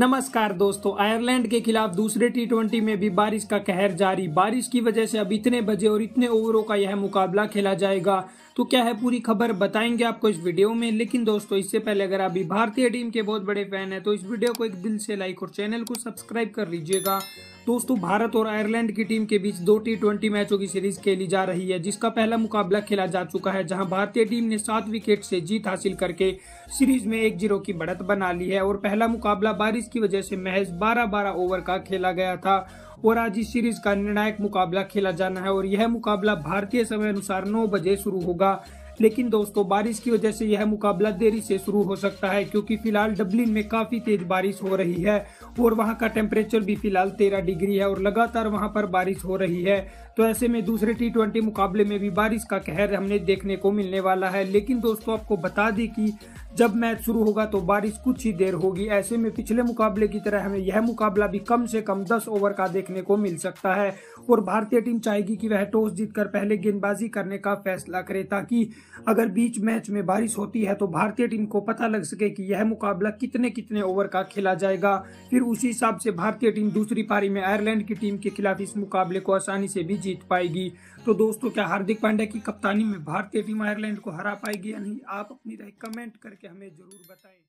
नमस्कार दोस्तों आयरलैंड के खिलाफ दूसरे टी में भी बारिश का कहर जारी बारिश की वजह से अब इतने बजे और इतने ओवरों का यह मुकाबला खेला जाएगा तो क्या है पूरी खबर बताएंगे आपको इस वीडियो में लेकिन दोस्तों इससे पहले अगर आप भी भारतीय टीम के बहुत बड़े फैन हैं तो इस वीडियो को एक दिल से लाइक और चैनल को सब्सक्राइब कर लीजिएगा दोस्तों भारत और आयरलैंड की टीम के बीच दो टी ट्वेंटी मैचों की सीरीज खेली जा रही है जिसका पहला मुकाबला खेला जा चुका है जहां भारतीय टीम ने सात विकेट से जीत हासिल करके सीरीज में एक जीरो की बढ़त बना ली है और पहला मुकाबला बारिश की वजह से महज बारह बारह ओवर का खेला गया था और आज इस सीरीज का निर्णायक मुकाबला खेला जाना है और यह मुकाबला भारतीय समय अनुसार नौ बजे शुरू होगा लेकिन दोस्तों बारिश की वजह से यह मुकाबला देरी से शुरू हो सकता है क्योंकि फिलहाल डब्लिन में काफ़ी तेज़ बारिश हो रही है और वहाँ का टेम्परेचर भी फिलहाल तेरह डिग्री है और लगातार वहाँ पर बारिश हो रही है तो ऐसे में दूसरे टी मुकाबले में भी बारिश का कहर हमने देखने को मिलने वाला है लेकिन दोस्तों आपको बता दें कि जब मैच शुरू होगा तो बारिश कुछ ही देर होगी ऐसे में पिछले मुकाबले की तरह हमें यह मुकाबला भी कम से कम 10 ओवर का देखने को मिल सकता है और भारतीय टीम चाहेगी कि वह टॉस जीतकर पहले गेंदबाजी करने का फैसला करे ताकि अगर बीच मैच में बारिश होती है तो भारतीय टीम को पता लग सके कि यह मुकाबला कितने कितने ओवर का खेला जाएगा फिर उसी हिसाब से भारतीय टीम दूसरी पारी में आयरलैंड की टीम के खिलाफ इस मुकाबले को आसानी से भी जीत पाएगी तो दोस्तों क्या हार्दिक पांड्या की कप्तानी में भारतीय टीम आयरलैंड को हरा पाएगी या नहीं आप अपनी राय कमेंट करके करके हमें ज़रूर बताएं